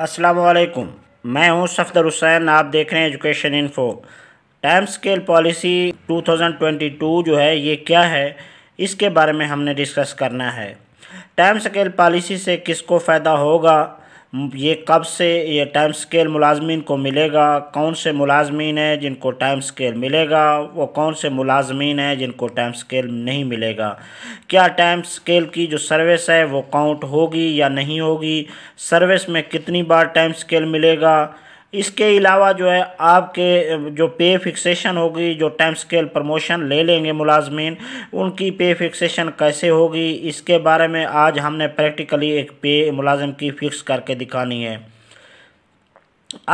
असलकुम मैं हूं सफदर हुसैन आप देख रहे हैं education info time scale policy 2022 जो है ये क्या है इसके बारे में हमने डिस्कस करना है टाइम स्केल पॉलिसी से किसको फ़ायदा होगा ये कब से ये टाइम स्केल मुलाजमीन को मिलेगा कौन से मुलाजमीन हैं जिनको टाइम स्केल मिलेगा वो कौन से मुलाजमीन हैं जिनको टाइम स्केल नहीं मिलेगा क्या टाइम स्केल की जो सर्विस है वो काउंट होगी या नहीं होगी सर्विस में कितनी बार टाइम स्केल मिलेगा इसके अलावा जो है आपके जो पे फिक्सेशन होगी जो टाइम स्केल प्रमोशन ले लेंगे मुलाजमीन उनकी पे फिक्सेशन कैसे होगी इसके बारे में आज हमने प्रैक्टिकली एक पे मुलाजम की फिक्स करके दिखानी है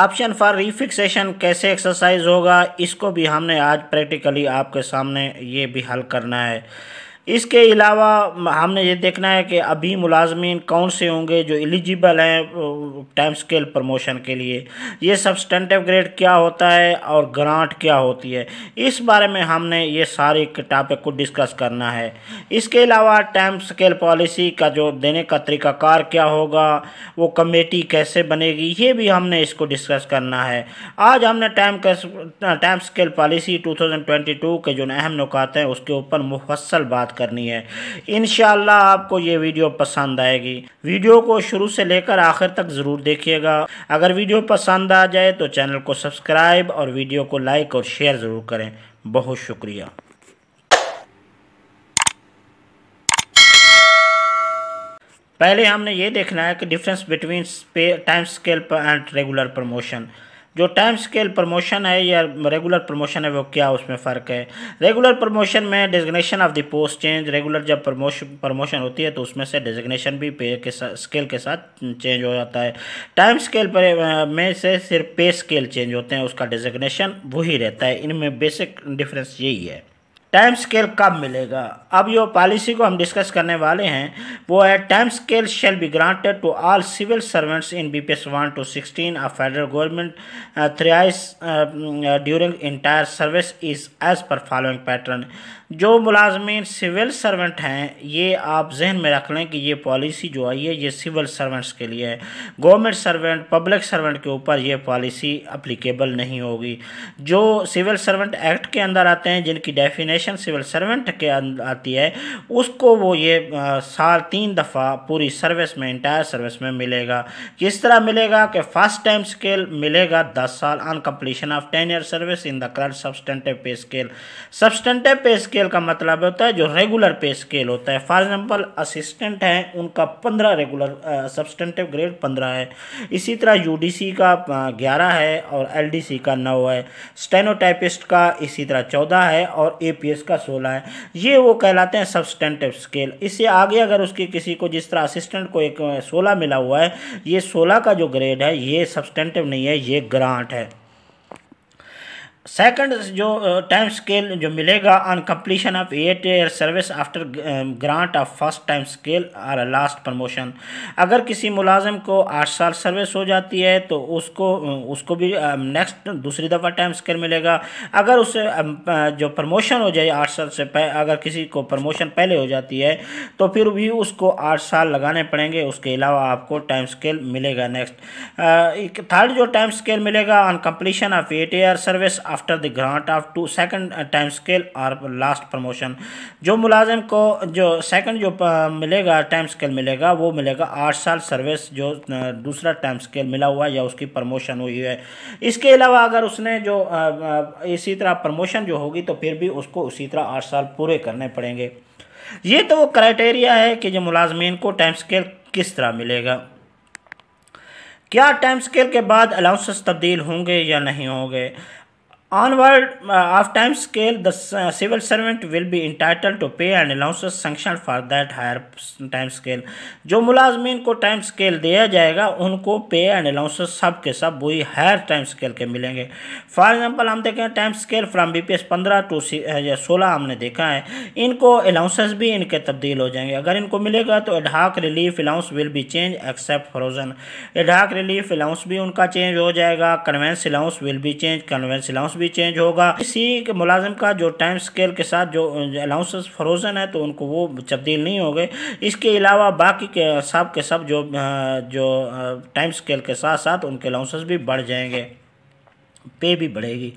ऑप्शन फॉर रिफिक्सेशन कैसे एक्सरसाइज होगा इसको भी हमने आज प्रैक्टिकली आपके सामने ये भी हल करना है इसके अलावा हमने ये देखना है कि अभी मुलाजमीन कौन से होंगे जो एलिजिबल हैं टाइम स्केल प्रमोशन के लिए ये सब्सटेंटिव ग्रेड क्या होता है और ग्रांट क्या होती है इस बारे में हमने ये सारे टॉपिक को डिस्कस करना है इसके अलावा टाइम स्केल पॉलिसी का जो देने का तरीकाकार क्या होगा वो कमेटी कैसे बनेगी ये भी हमने इसको डिस्कस करना है आज हमने time time scale policy two के जो अहम नुकात हैं उसके ऊपर मुफसल बात बात करनी है इन आपको ये वीडियो पसंद आएगी वीडियो को शुरू से लेकर आखिर तक ज़रूर देखिएगा अगर वीडियो पसंद आ जाए तो चैनल को सब्सक्राइब और वीडियो को लाइक और शेयर ज़रूर करें बहुत शुक्रिया पहले हमने ये देखना है कि difference between time scale and regular promotion जो टाइम स्केल प्रमोशन है या रेगुलर प्रमोशन है वो क्या उसमें फ़र्क है रेगुलर प्रमोशन में designation of the post change regular जब प्रमोशन प्रमोशन होती है तो उसमें से डिजग्नेशन भी पे के स्केल के साथ चेंज हो जाता है टाइम स्केल पर में से सिर्फ पे स्केल चेंज होते हैं उसका डिजग्नेशन वही रहता है इनमें बेसिक डिफरेंस यही है टाइम स्केल कब मिलेगा अब जो पॉलिसी को हम डिस्कस करने वाले हैं वो है time scale shall be granted to all civil servants in B P S one to sixteen आ federal government thrice during entire service is as per following pattern जो मुलाजमीन सिविल सर्वेंट हैं ये आप जहन में रख लें कि ये पॉलिसी जो आई है ये सिविल सर्वेंट्स के लिए है गवर्नमेंट सर्वेंट पब्लिक सर्वेंट के ऊपर ये पॉलिसी अप्लीकेबल नहीं होगी जो सिविल सर्वेंट एक्ट के अंदर आते हैं जिनकी डेफिनेशन जनरेशन सिविल सर्वेंट के अं-, आती है उसको वो ये साल तीन दफ़ा पूरी सर्विस में इंटायर सर्विस में मिलेगा किस तरह मिलेगा कि फर्स्ट टाइम स्केल मिलेगा दस साल on completion of ten year service in the current substantive pay scale substantive pay scale का मतलब होता है जो रेगुलर पे स्केल होता है फॉर एग्जाम्पल असिस्टेंट हैं उनका पंद्रह रेगुलर सब्सटेंटिव ग्रेड पंद्रह है इसी तरह यूडीसी का ग्यारह है और एलडीसी का नौ है स्टेनोटाइपिस्ट का इसी तरह चौदह है और ए बेस का सोलह है ये वो कहलाते हैं सब्सटेंटिव स्केल इससे आगे अगर उसके किसी को जिस तरह असिस्टेंट को एक सोलह मिला हुआ है ये सोलह का जो ग्रेड है ये सब्सटेंटिव नहीं है ये ग्रांट है सेकंड जो टाइम uh, स्केल जो मिलेगा on completion of eight year service after grant of first time scale और लास्ट प्रमोशन अगर किसी मुलाजम को आठ साल सर्विस हो जाती है तो उसको uh, उसको भी नेक्स्ट um, दूसरी दफ़ा टाइम स्केल मिलेगा अगर उसे um, uh, जो प्रमोशन हो जाए आठ साल से पह, अगर किसी को प्रमोशन पहले हो जाती है तो फिर भी उसको आठ साल लगाने पड़ेंगे उसके अलावा आपको टाइम स्केल मिलेगा नेक्स्ट थर्ड जो टाइम स्केल मिलेगा on completion of eight year service after the grant of to second time scale और लास्ट प्रमोशन जो मुलाजिम को जो सेकंड जो uh, मिलेगा टाइम स्केल मिलेगा वो मिलेगा आठ साल सर्विस जो uh, दूसरा टाइम स्केल मिला हुआ है या उसकी प्रमोशन हुई है इसके अलावा अगर उसने जो uh, इसी तरह प्रमोशन जो होगी तो फिर भी उसको उसी तरह आठ साल पूरे करने पड़ेंगे ये तो वो क्राइटेरिया है कि जो मुलाजमीन को टाइम स्केल किस तरह मिलेगा क्या टाइम स्केल के बाद अलाउंसेस तब्दील होंगे या नहीं होंगे Onward, uh, of time scale, the uh, civil servant will be entitled to pay and allowances sanctioned for that higher time scale. जो मुलाजमीन को टाइम स्केल दिया जाएगा उनको पे एंड अलाउंसेस सब के सब वही हायर टाइम स्केल के मिलेंगे फॉर एग्जाम्पल हम देखें time scale from B P S पंद्रह टू uh, सोलह हमने देखा है इनको अलाउंसेस भी इनके तब्दील हो जाएंगे अगर इनको मिलेगा तो ad hoc relief allowance will be change except frozen ad hoc relief allowance भी उनका चेंज हो जाएगा conveyance allowance will be change conveyance allowance भी चेंज होगा किसी के मुलाजिम का जो टाइम स्केल के साथ जो अलाउंसेस फ्रोजन है तो उनको वो तब्दील नहीं हो गए इसके अलावा बाकी के सब के सब जो जो टाइम स्केल के साथ साथ उनके अलाउंसेस भी बढ़ जाएंगे पे भी बढ़ेगी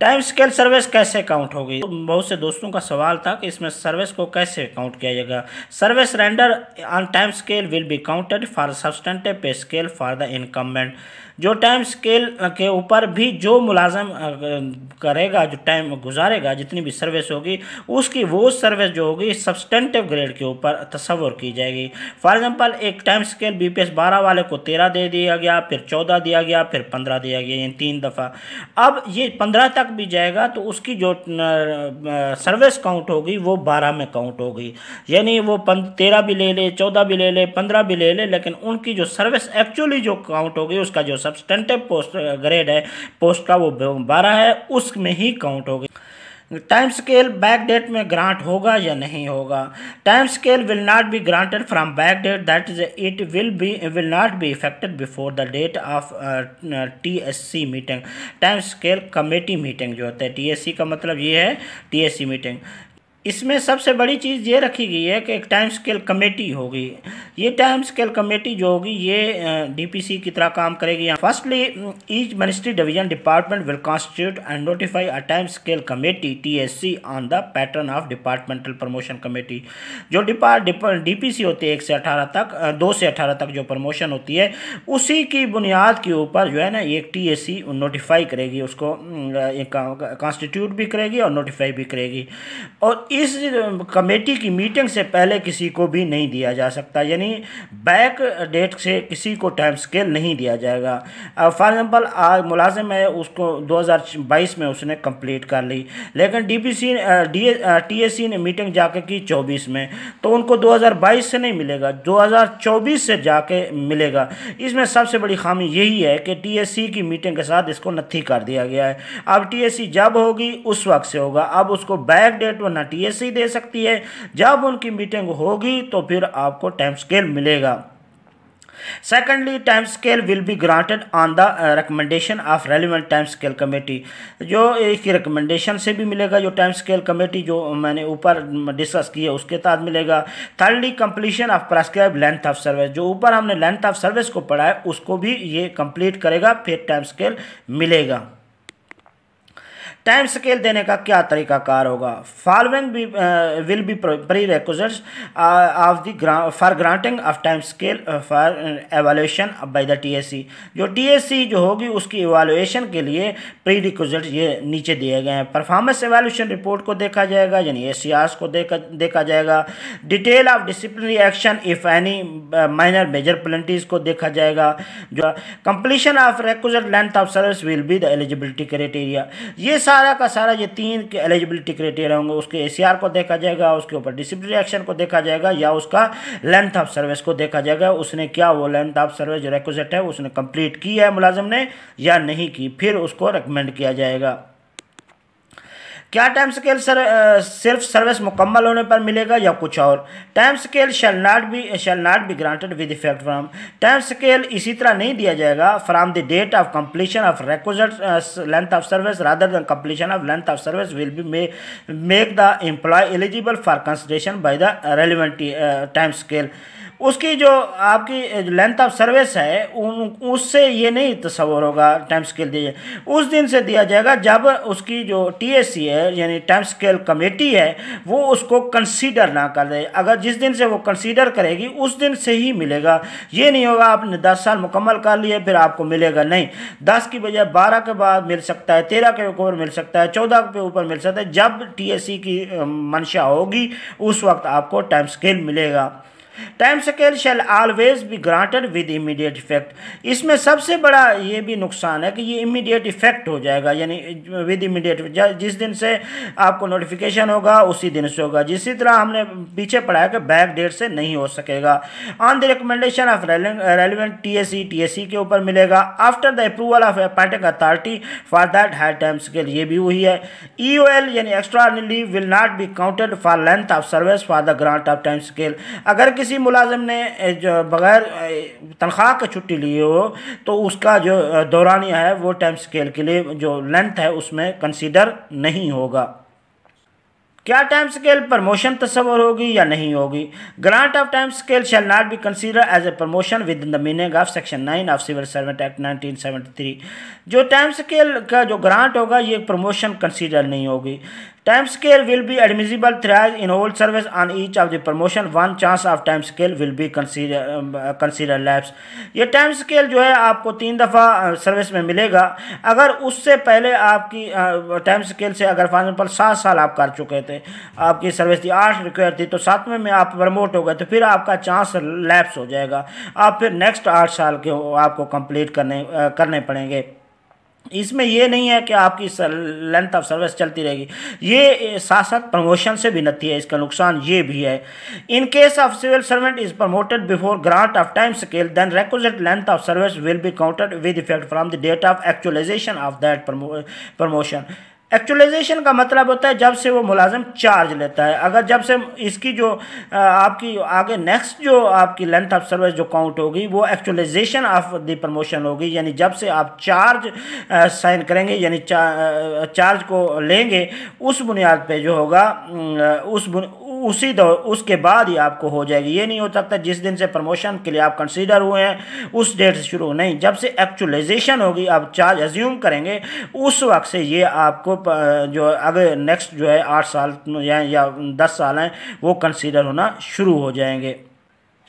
टाइम स्केल सर्विस कैसे काउंट होगी बहुत से दोस्तों का सवाल था कि इसमें सर्विस को कैसे काउंट किया जाएगा service render on time scale will be counted for substantive pay scale for the increment जो टाइम स्केल के ऊपर भी जो मुलाजम करेगा जो टाइम गुजारेगा जितनी भी सर्विस होगी उसकी वो सर्विस जो होगी सब्सटेंटिव ग्रेड के ऊपर तस्वर की जाएगी फॉर एग्जांपल एक time scale B P S बारह वाले को तेरह दे दिया गया फिर चौदह दिया गया फिर पंद्रह दिया गया यानी तीन दफ़ा अब ये पंद्रह तक तक भी जाएगा तो उसकी जो सर्विस काउंट होगी वो बारह में काउंट होगी यानी वो तेरह भी ले ले चौदह भी ले ले पंद्रह भी ले ले लेकिन उनकी जो सर्विस एक्चुअली जो काउंट होगी उसका जो सब्सटेंटिव पोस्ट ग्रेड है पोस्ट का वो बारह है उसमें ही काउंट होगी टाइम स्केल बैक डेट में ग्रांट होगा या नहीं होगा time scale will not be granted from back date that is it will be will not be effected before the date of T S C meeting time scale committee meeting जो होता है T S सी का मतलब ये है T S C meeting इसमें सबसे बड़ी चीज़ ये रखी गई है कि एक टाइम स्केल कमेटी होगी ये टाइम स्केल कमेटी जो होगी ये डीपीसी की तरह काम करेगी firstly each ministry division department will constitute and notify a time scale committee TSC on the pattern of departmental promotion committee जो डिपार्ट डीपीसी होती है एक से अठारह तक दो से अठारह तक जो प्रमोशन होती है उसी की बुनियाद के ऊपर जो है ना एक टी नोटिफाई करेगी उसको mm, कॉन्स्टिट्यूट भी करेगी और नोटिफाई भी करेगी और इस कमेटी की मीटिंग से पहले किसी को भी नहीं दिया जा सकता यानी बैक डेट से किसी को टाइम स्केल नहीं दिया जाएगा फॉर एग्ज़ाम्पल आज मुलाजिम है उसको 2022 में उसने कंप्लीट कर ली लेकिन D P C D T ने मीटिंग जाके की 24 में तो उनको 2022 से नहीं मिलेगा 2024 से जाके मिलेगा इसमें सबसे बड़ी खामी यही है कि टी की मीटिंग के साथ इसको नथी कर दिया गया है अब टी जब होगी उस वक्त से होगा अब उसको बैक डेट व ना टी सी दे सकती है जब उनकी मीटिंग होगी तो फिर आपको टाइम स्केल मिलेगा secondly time scale will be granted on the recommendation of relevant time scale committee जो इसकी रिकमेंडेशन से भी मिलेगा जो टाइम स्केल कमेटी जो मैंने ऊपर डिस्कस की है उसके तहत मिलेगा thirdly completion of prescribe length of service जो ऊपर हमने लेंथ ऑफ सर्विस को पढ़ा है उसको भी ये कंप्लीट करेगा फिर टाइम स्केल मिलेगा टाइम स्केल देने का क्या तरीकाकार होगा following will be prerequisites of the for granting of time scale for evaluation by the C जो सी जो होगी उसकी एवाल्यूएशन के लिए प्री रिक्वजट ये नीचे दिए गए हैं परफॉर्मेंस एवाल्यूशन रिपोर्ट को देखा जाएगा यानी ए को देखा देखा जाएगा detail of disciplinary action if any minor major penalties को देखा जाएगा जो completion of requisite length of service will be the eligibility criteria ये सारे सारा का सारा ये तीन के एलिजिबिलिटी क्राइटेरिया होंगे उसके ए को देखा जाएगा उसके ऊपर डिसिप्लिन एक्शन को देखा जाएगा या उसका लेंथ ऑफ सर्विस को देखा जाएगा उसने क्या वो लेंथ ऑफ सर्विस रेकोजेट है उसने कंप्लीट की है मुलाजम ने या नहीं की फिर उसको रिकमेंड किया जाएगा क्या टाइम स्केल सर सिर्फ सर्विस मुकम्मल होने पर मिलेगा या कुछ और time scale shall not be shall not be granted with effect from time scale इसी तरह नहीं दिया जाएगा from the date of completion of request length of service rather than completion of length of service will be make the employee eligible for consideration by the relevant time scale उसकी जो आपकी length of service है उन उससे ये नहीं तस्वर होगा टाइम स्केल दिया उस दिन से दिया जाएगा जब उसकी जो टी है है यानी टाइम स्केल कमेटी है वो उसको कंसीडर ना कर दे अगर जिस दिन से वो कंसीडर करेगी उस दिन से ही मिलेगा ये नहीं होगा आपने दस साल मुकम्मल कर लिए फिर आपको मिलेगा नहीं दस की बजाय बारह के बाद मिल सकता है तेरह के ऊपर मिल सकता है चौदह के ऊपर मिल सकता है जब टी की मंशा होगी उस वक्त आपको टाइम स्केल मिलेगा time scale shall always be granted with immediate effect इसमें सबसे बड़ा ये भी नुकसान है कि ये इमीडिएट इफेक्ट हो जाएगा यानी विद इमीडिएट जिस दिन से आपको नोटिफिकेशन होगा उसी दिन से होगा जिस तरह हमने पीछे पढ़ाया कि बैक डेट से नहीं हो सकेगा on the recommendation of relevant T S C के ऊपर मिलेगा after the approval of appointing authority for that high time scale ये भी हुई है ई ओ एल यानी extra leave will not be counted for length of service for the grant of time scale अगर किसी किसी मुलाजिम ने जो बगैर तनख्वाह की छुट्टी ली हो तो उसका जो दौरानिया है वो टाइम स्केल के लिए जो लेंथ है उसमें कंसिडर नहीं होगा क्या टाइम स्केल प्रमोशन तस्वर होगी या नहीं होगी grant of time scale shall not be consider as a promotion within the meaning of section nine of civil servant act 1973 जो टाइम स्केल का जो ग्रांट होगा ये प्रमोशन कंसीडर नहीं होगी time scale will be admissible thrice in whole service on each of the promotion one chance of time scale will be consider consider um, uh, ये time scale जो है आपको तीन दफ़ा सर्विस uh, में मिलेगा अगर उससे पहले आपकी टाइम uh, स्केल से अगर फॉर एग्जाम्पल सात साल आप कर चुके थे आपकी सर्विस थी आठ रिक्वायर थी तो सातवें में आप प्रमोट हो गए तो फिर आपका चांस लैप्स हो जाएगा आप फिर नेक्स्ट आठ साल के आपको कंप्लीट करने करने पड़ेंगे इसमें यह नहीं है कि आपकी लेंथ ऑफ सर्विस चलती रहेगी ये साथ साथ प्रमोशन से भी नती है इसका नुकसान ये भी है in case of civil servant is promoted before grant of time scale then requisite length of service will be counted with effect from the date of actualization of that promotion actualization का मतलब होता है जब से वो मुलाजम charge लेता है अगर जब से इसकी जो आपकी आगे नेक्स्ट जो आपकी लेंथ ऑफ सर्विस जो काउंट होगी वो एक्चुअलाइजेशन ऑफ द प्रमोशन होगी यानी जब से आप चार्ज साइन करेंगे यानी चार्ज को लेंगे उस बुनियाद पे जो होगा उस उसी दौर उसके बाद ही आपको हो जाएगी ये नहीं हो सकता जिस दिन से प्रमोशन के लिए आप कंसीडर हुए हैं उस डेट से शुरू नहीं जब से एक्चुअलाइजेशन होगी आप चार्ज एज्यूम करेंगे उस वक्त से ये आपको जो अगर नेक्स्ट जो है आठ साल या, या दस साल हैं वो कंसीडर होना शुरू हो जाएंगे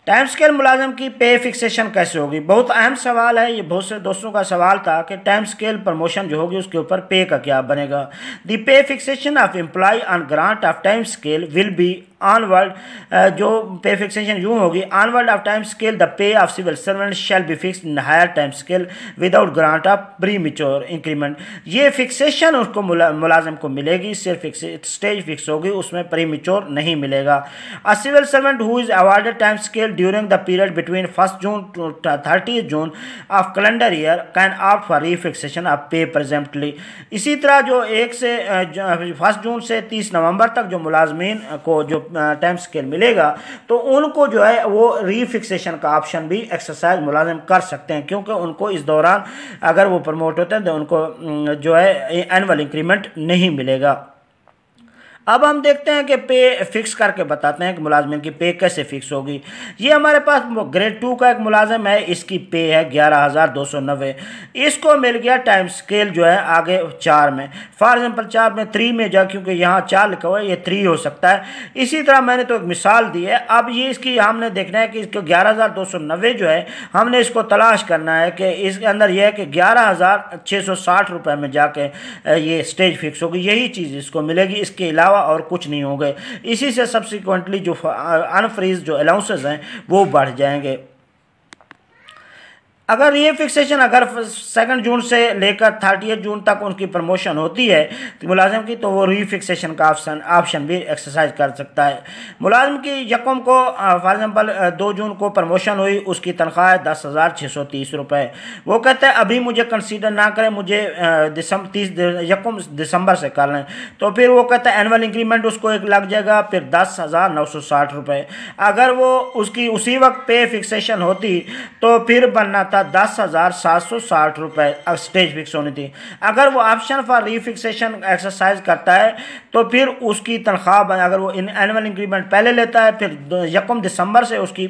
टाइम स्केल मुलाजम की पे फिक्सेशन कैसे होगी बहुत अहम सवाल है ये बहुत से दोस्तों का सवाल था कि टाइम स्केल प्रमोशन जो होगी उसके ऊपर पे का क्या बनेगा the pay fixation of employ on grant of time scale will be on world uh, जो पे फिक्सेशन यूँ होगी on world of time scale the pay of civil servant shall be fix in higher time scale without grant of premature increment ये fixation उसको मुला, मुलाजम को मिलेगी सिर्फ stage fix होगी उसमें प्री मिच्योर नहीं मिलेगा a civil servant who is awarded time scale during the period between first June to thirty June of calendar year can opt for refixation of pay presently इसी तरह जो एक से first uh, जून से तीस नवंबर तक जो मुलाजमीन को जो टाइम स्केल मिलेगा तो उनको जो है वो रीफिक्सेशन का ऑप्शन भी एक्सरसाइज मुलाजिम कर सकते हैं क्योंकि उनको इस दौरान अगर वो प्रमोट होते हैं तो उनको जो है एनअल इंक्रीमेंट नहीं मिलेगा अब हम देखते हैं कि पे फिक्स करके बताते हैं कि मुलाजमन की पे कैसे फिक्स होगी ये हमारे पास ग्रेड टू का एक मुलाजम है इसकी पे है ग्यारह हज़ार दो सौ नब्बे इसको मिल गया टाइम स्केल जो है आगे चार में फॉर एग्ज़ाम्पल चार में थ्री में जा क्योंकि यहाँ चार लिखा हुआ है ये थ्री हो सकता है इसी तरह मैंने तो एक मिसाल दी है अब ये इसकी हमने देखना है कि इसको ग्यारह हज़ार दो सौ नब्बे जो है हमने इसको तलाश करना है कि इसके अंदर यह है कि ग्यारह हज़ार छः सौ साठ रुपये में जाके ये स्टेज फिक्स होगी यही चीज़ इसको मिलेगी इसके अलावा अलावा और कुछ नहीं होंगे इसी से सब्सिक्वेंटली जो अनफ्रीज जो अलाउंसेज हैं वो बढ़ जाएंगे अगर ये फिक्सेशन अगर सेकंड जून से लेकर थर्टी जून तक उनकी प्रमोशन होती है तो मुलाजिम की तो वो रीफिक्सेशन का ऑप्शन ऑप्शन भी एक्सरसाइज कर सकता है मुलाजिम की यकम को फॉर एग्जांपल दो जून को प्रमोशन हुई उसकी तनख्वाह है दस हज़ार छः सौ तीस रुपये वो कहते हैं अभी मुझे कंसीडर ना करें मुझे दिसंबर तीस यकम दिसंबर से कर लें तो फिर वो कहते हैं एनअल इंक्रीमेंट उसको एक लग जाएगा फिर दस हज़ार नौ सौ साठ रुपये अगर वो उसकी उसी वक्त पे फिक्सेशन होती तो फिर बनना था था दस हज़ार सात सौ साठ रुपये स्टेज फिक्स होनी थी अगर वो ऑप्शन फॉर रीफिक्सेशन एक्सरसाइज करता है तो फिर उसकी तनख्वाह अगर वो एनअल इंक्रीमेंट पहले लेता है फिर यकम दिसंबर से उसकी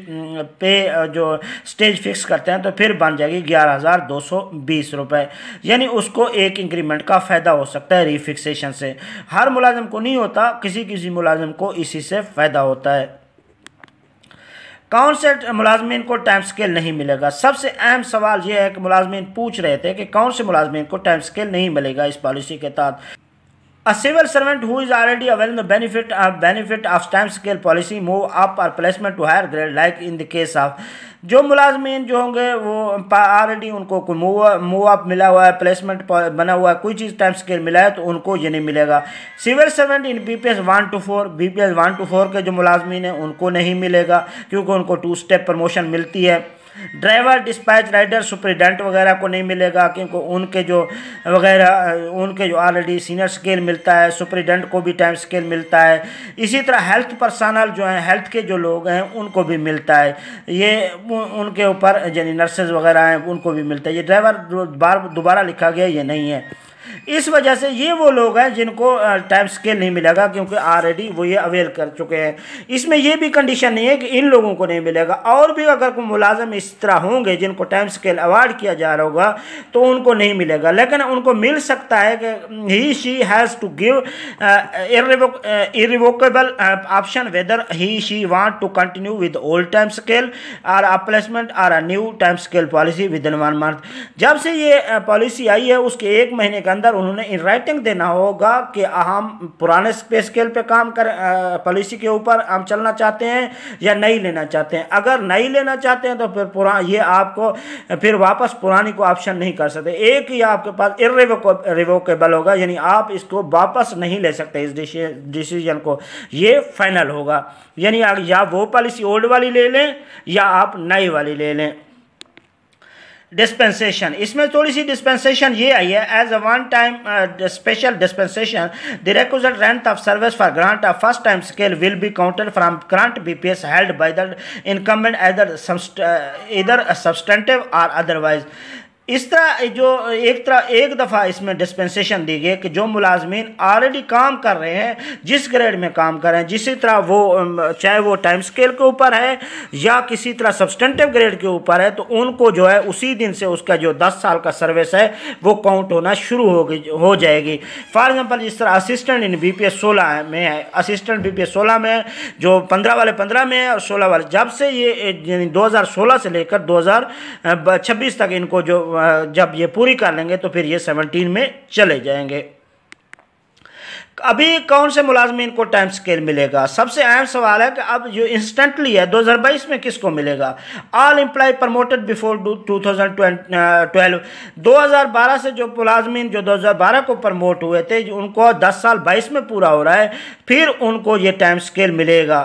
पे जो स्टेज फिक्स करते हैं तो फिर बन जाएगी ग्यारह हज़ार दो सौ बीस रुपये यानी उसको एक इंक्रीमेंट का फ़ायदा हो सकता है रीफिक्सेशन से हर मुलाजिम को नहीं होता किसी किसी मुलाजिम को इसी से फ़ायदा होता है कौन से मुलाजमीन को टाइम स्केल नहीं मिलेगा सबसे अहम सवाल यह है कि मुलाजमीन पूछ रहे थे कि कौन से मुलाजमीन को टाइम स्केल नहीं मिलेगा इस पॉलिसी के तहत A civil servant who is already aware of the benefit of, uh, benefit of time scale policy move up or placement to higher grade like in the case of जो मुलाजमीन जो होंगे वो already उनको कोई move up मिला हुआ है placement बना हुआ है कोई चीज़ टाइम स्केल मिला है तो उनको ये नहीं मिलेगा civil servant in B P S one two four B P S one two four के जो मुलाजमीन हैं उनको नहीं मिलेगा क्योंकि उनको टू स्टेप प्रमोशन मिलती है ड्राइवर डिस्पैच राइडर सुप्रिडेंट वगैरह को नहीं मिलेगा क्योंकि उनके जो वगैरह उनके जो ऑलरेडी सीनियर स्केल मिलता है सुप्रिडेंट को भी टाइम स्केल मिलता है इसी तरह हेल्थ पर्सनल जो हैं हेल्थ के जो लोग हैं उनको भी मिलता है ये उनके ऊपर यानी नर्सेज वगैरह हैं उनको भी मिलता है ये ड्राइवर बार दोबारा लिखा गया ये नहीं है इस वजह से ये वो लोग हैं जिनको टाइम स्केल नहीं मिलेगा क्योंकि ऑलरेडी वो ये अवेल कर चुके हैं इसमें ये भी कंडीशन नहीं है कि इन लोगों को नहीं मिलेगा और भी अगर कोई मुलाजम इस तरह होंगे जिनको टाइम स्केल अवार्ड किया जा रहा होगा तो उनको नहीं मिलेगा लेकिन उनको मिल सकता है कि he she has to give irrevocable option whether he she want to continue with old time scale placement a placement a new time scale policy within one month जब से ये पॉलिसी आई है उसके एक महीने के अंदर उन्होंने इन राइटिंग देना होगा कि हम पुराने पे स्केल पे काम कर पॉलिसी के ऊपर हम चलना चाहते हैं या नहीं लेना चाहते हैं अगर नहीं लेना चाहते हैं तो फिर पुरा ये आपको फिर वापस पुरानी को ऑप्शन नहीं कर सकते एक ही आपके पास इिवोकेबल होगा यानी आप इसको वापस नहीं ले सकते इस डिसीजन को ये फाइनल होगा यानी या वो पॉलिसी ओल्ड वाली ले लें या आप नई वाली ले लें डिस्पेंसेशन इसमें थोड़ी सी डिस्पेंसेशन ये आई है as a one time special dispensation the requisite length of service for grant of first time scale will be counted from grant B P S held by the incumbent either either substantive और otherwise इस तरह जो एक तरह एक दफ़ा इसमें dispensation दी गई कि जो मुलाजमीन ऑलरेडी काम कर रहे हैं जिस ग्रेड में काम कर रहे हैं जिसी तरह वो चाहे वो टाइम स्केल के ऊपर है या किसी तरह सब्सटेंटिव ग्रेड के ऊपर है तो उनको जो है उसी दिन से उसका जो दस साल का सर्विस है वो काउंट होना शुरू हो गई हो जाएगी फॉर एग्ज़ाम्पल जिस तरह assistant in B P S सोलह में है असिस्टेंट बी पी एस सोलह में जो पंद्रह वाले पंद्रह में है और सोलह वाले जब से ये दो हज़ार सोलह से लेकर दो हज़ार छब्बीस तक इनको जो जब ये पूरी कर लेंगे तो फिर ये सेवनटीन में चले जाएंगे अभी कौन से मुलाजमीन को टाइम स्केल मिलेगा सबसे अहम सवाल है कि अब जो इंस्टेंटली है 2022 में किसको मिलेगा ऑल एम्प्लॉय प्रमोटेड बिफोर 2012 2012 से जो मुलाजमीन जो 2012 को प्रमोट हुए थे उनको 10 साल 22 में पूरा हो रहा है फिर उनको ये टाइम स्केल मिलेगा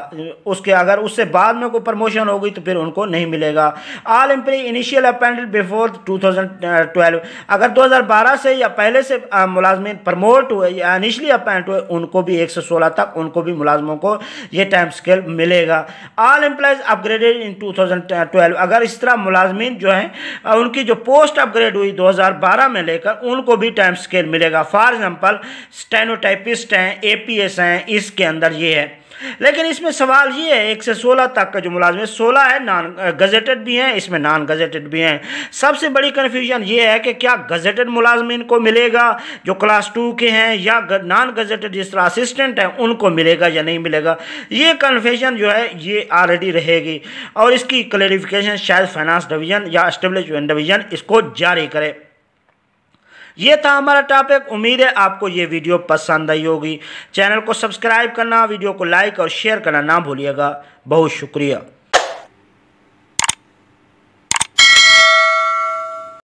उसके अगर उससे बाद में कोई प्रमोशन होगी तो फिर उनको नहीं मिलेगा all employ initial appointed before two अगर 2012 से या पहले से मुलाजमीन प्रमोट हुए या इनिशियली अपॉइंट हुए उनको भी एक से सोलह तक उनको भी मुलाजमों को ये टाइम स्केल मिलेगा all employees upgraded in two thousand twelve अगर इस तरह मुलाजमीन जो हैं उनकी जो पोस्ट अपग्रेड हुई दो हज़ार बारह में लेकर उनको भी टाइम स्केल मिलेगा फॉर एग्ज़ाम्पल स्टेनोटाइपिस्ट हैं ए पी एस हैं इसके अंदर ये है लेकिन इसमें सवाल ये है एक से सोलह तक का जो मुलाजम सोलह है नान गजेटेड भी हैं इसमें नॉन गजेटेड भी हैं सबसे बड़ी कन्फ्यूजन ये है कि क्या गजेटेड मुलाजमन को मिलेगा जो क्लास टू के हैं या नान गजेटेड जिस तरह असिस्टेंट हैं उनको मिलेगा या नहीं मिलेगा ये कन्फ्यूजन जो है ये ऑलरेडी रहेगी और इसकी क्लेरिफिकेशन शायद फाइनेंस डिवीज़न या स्टेब्लिशमेंट डिवीज़न इसको जारी करे ये था हमारा टॉपिक उम्मीद है आपको ये वीडियो पसंद आई होगी चैनल को सब्सक्राइब करना वीडियो को लाइक और शेयर करना ना भूलिएगा बहुत शुक्रिया